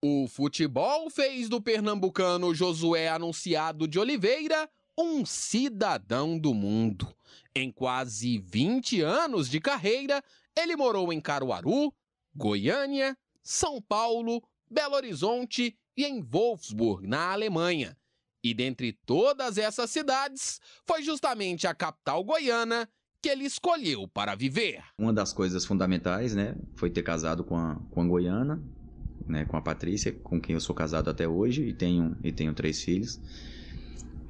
O futebol fez do pernambucano Josué Anunciado de Oliveira um cidadão do mundo. Em quase 20 anos de carreira, ele morou em Caruaru, Goiânia, São Paulo, Belo Horizonte e em Wolfsburg, na Alemanha. E dentre todas essas cidades, foi justamente a capital goiana que ele escolheu para viver. Uma das coisas fundamentais, né, foi ter casado com a, com a goiana, né, com a Patrícia, com quem eu sou casado até hoje e tenho, e tenho três filhos.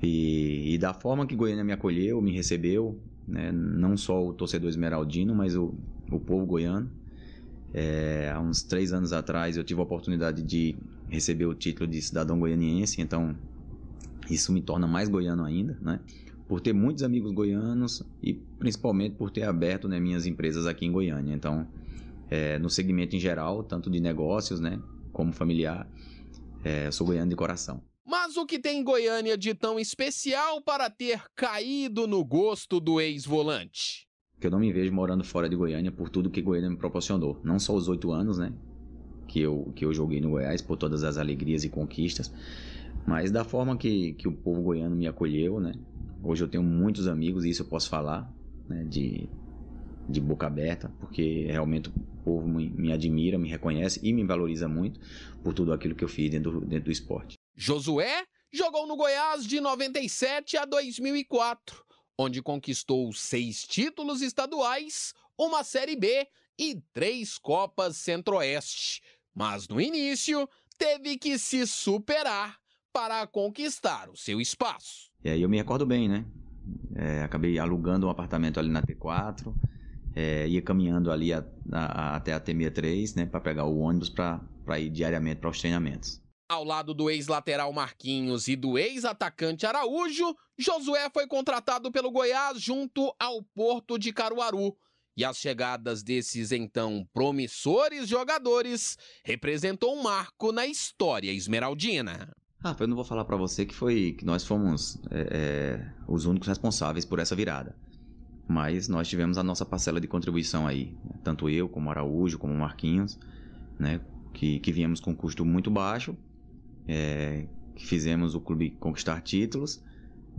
E, e da forma que Goiânia me acolheu, me recebeu, né, não só o torcedor esmeraldino, mas o, o povo goiano. É, há uns três anos atrás eu tive a oportunidade de receber o título de cidadão goianiense, então isso me torna mais goiano ainda, né? Por ter muitos amigos goianos e principalmente por ter aberto né, minhas empresas aqui em Goiânia. Então, é, no segmento em geral, tanto de negócios, né, como familiar. É, sou goiano de coração. Mas o que tem Goiânia de tão especial para ter caído no gosto do ex-volante? Que eu não me vejo morando fora de Goiânia por tudo que Goiânia me proporcionou. Não só os oito anos, né? Que eu, que eu joguei no Goiás, por todas as alegrias e conquistas, mas da forma que, que o povo goiano me acolheu, né? Hoje eu tenho muitos amigos, e isso eu posso falar, né? De, de boca aberta, porque realmente o povo me, me, admira, me reconhece e me valoriza muito por tudo aquilo que eu fiz dentro, dentro do esporte. Josué jogou no Goiás de 97 a 2004, onde conquistou seis títulos estaduais, uma Série B e três Copas Centro-Oeste. Mas no início, teve que se superar para conquistar o seu espaço. E aí eu me recordo bem, né? É, acabei alugando um apartamento ali na T4 é, ia caminhando ali a, a, a, até a t 3, né, para pegar o ônibus para ir diariamente para os treinamentos. Ao lado do ex-lateral Marquinhos e do ex-atacante Araújo, Josué foi contratado pelo Goiás junto ao Porto de Caruaru. E as chegadas desses então promissores jogadores representou um marco na história esmeraldina. Ah, eu não vou falar para você que foi que nós fomos é, é, os únicos responsáveis por essa virada mas nós tivemos a nossa parcela de contribuição aí, tanto eu como Araújo, como Marquinhos, né, que, que viemos com um custo muito baixo, é, fizemos o clube conquistar títulos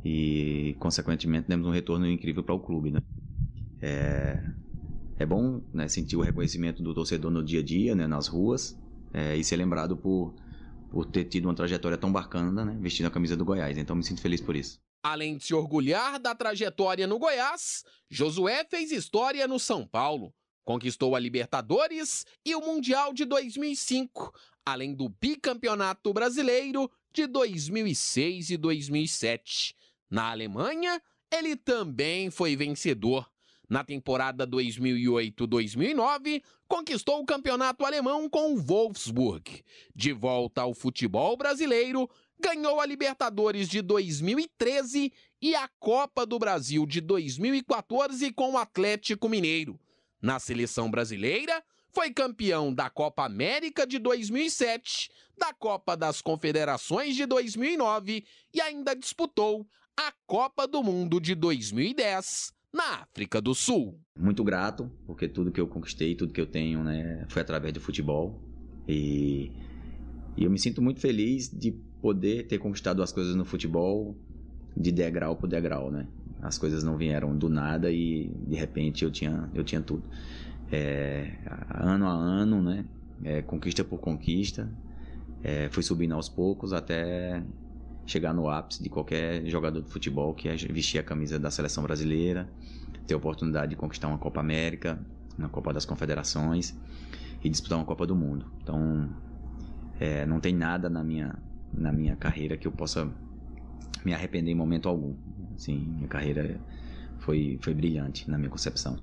e, consequentemente, demos um retorno incrível para o clube, né. É, é bom né, sentir o reconhecimento do torcedor no dia a dia, né, nas ruas, é, e ser lembrado por, por ter tido uma trajetória tão bacana, né, vestindo a camisa do Goiás. Então, me sinto feliz por isso. Além de se orgulhar da trajetória no Goiás, Josué fez história no São Paulo. Conquistou a Libertadores e o Mundial de 2005, além do bicampeonato brasileiro de 2006 e 2007. Na Alemanha, ele também foi vencedor. Na temporada 2008-2009, conquistou o campeonato alemão com o Wolfsburg. De volta ao futebol brasileiro, ganhou a Libertadores de 2013 e a Copa do Brasil de 2014 com o Atlético Mineiro. Na seleção brasileira, foi campeão da Copa América de 2007, da Copa das Confederações de 2009 e ainda disputou a Copa do Mundo de 2010 na África do Sul. Muito grato, porque tudo que eu conquistei, tudo que eu tenho, né, foi através do futebol. E, e eu me sinto muito feliz de poder ter conquistado as coisas no futebol de degrau por degrau, né? As coisas não vieram do nada e de repente eu tinha, eu tinha tudo. É, ano a ano, né? É, conquista por conquista, é, fui subindo aos poucos até chegar no ápice de qualquer jogador de futebol que é vestir a camisa da seleção brasileira, ter a oportunidade de conquistar uma Copa América, uma Copa das Confederações e disputar uma Copa do Mundo. Então, é, não tem nada na minha na minha carreira que eu possa me arrepender em momento algum. Assim, minha carreira foi, foi brilhante na minha concepção.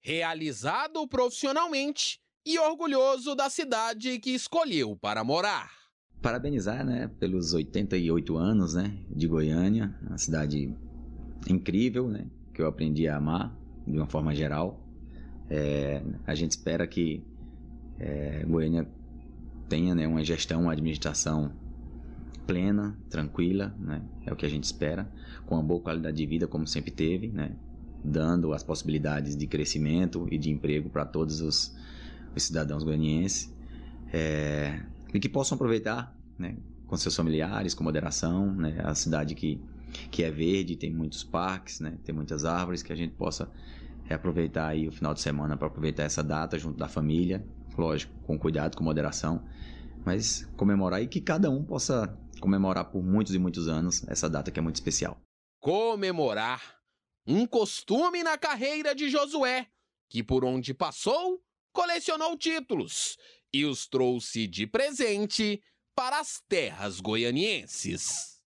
Realizado profissionalmente e orgulhoso da cidade que escolheu para morar. Parabenizar, né, pelos 88 anos, né, de Goiânia, uma cidade incrível, né, que eu aprendi a amar de uma forma geral. É, a gente espera que é, Goiânia tenha, né, uma gestão, uma administração plena, tranquila, né? É o que a gente espera, com uma boa qualidade de vida como sempre teve, né? Dando as possibilidades de crescimento e de emprego para todos os, os cidadãos goianienses é, e que possam aproveitar, né? Com seus familiares, com moderação, né? A cidade que que é verde, tem muitos parques, né? Tem muitas árvores que a gente possa é aproveitar aí o final de semana para aproveitar essa data junto da família, lógico, com cuidado, com moderação, mas comemorar e que cada um possa comemorar por muitos e muitos anos essa data que é muito especial. Comemorar um costume na carreira de Josué, que por onde passou, colecionou títulos e os trouxe de presente para as terras goianienses.